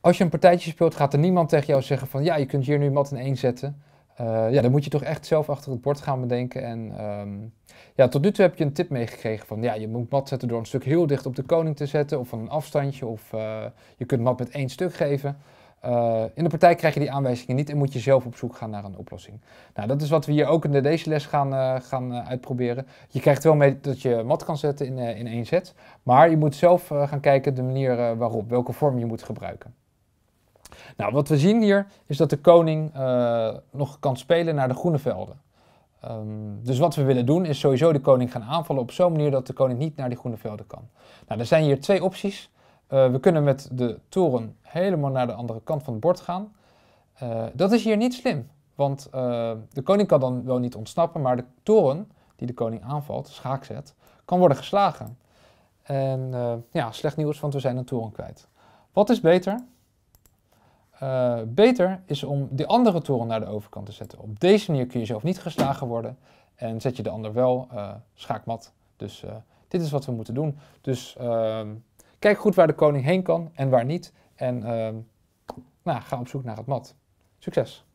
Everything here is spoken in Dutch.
als je een partijtje speelt, gaat er niemand tegen jou zeggen van ja, je kunt hier nu mat in één zetten. Eh, ja, dan moet je toch echt zelf achter het bord gaan bedenken. En ehm, ja, tot nu toe heb je een tip meegekregen van ja, je moet mat zetten door een stuk heel dicht op de koning te zetten of van een afstandje. Of eh, je kunt mat met één stuk geven. Eh, in de praktijk krijg je die aanwijzingen niet en moet je zelf op zoek gaan naar een oplossing. Nou, dat is wat we hier ook in deze les gaan, eh, gaan eh, uitproberen. Je krijgt wel mee dat je mat kan zetten in, in één zet, maar je moet zelf gaan kijken de manier waarop, welke vorm je moet gebruiken. Nou, wat we zien hier is dat de koning nog kan spelen naar de groene velden. Ehm, dus wat we willen doen is sowieso de koning gaan aanvallen op zo'n manier dat de koning niet naar die groene velden kan. Nou, er zijn hier twee opties. Eh, we kunnen met de toren helemaal naar de andere kant van het bord gaan. Eh, dat is hier niet slim, want eh, de koning kan dan wel niet ontsnappen, maar de toren die de koning aanvalt, schaak zet, kan worden geslagen. En ja, slecht nieuws, want we zijn een toren kwijt. Wat is beter? beter is om de andere toren naar de overkant te zetten. Op deze manier kun je zelf niet geslagen worden en zet je de ander wel schaakmat. Dus dit is wat we moeten doen. Dus ehm, Kijk goed waar de koning heen kan en waar niet. En ehm, nou, ga op zoek naar het mat. Succes!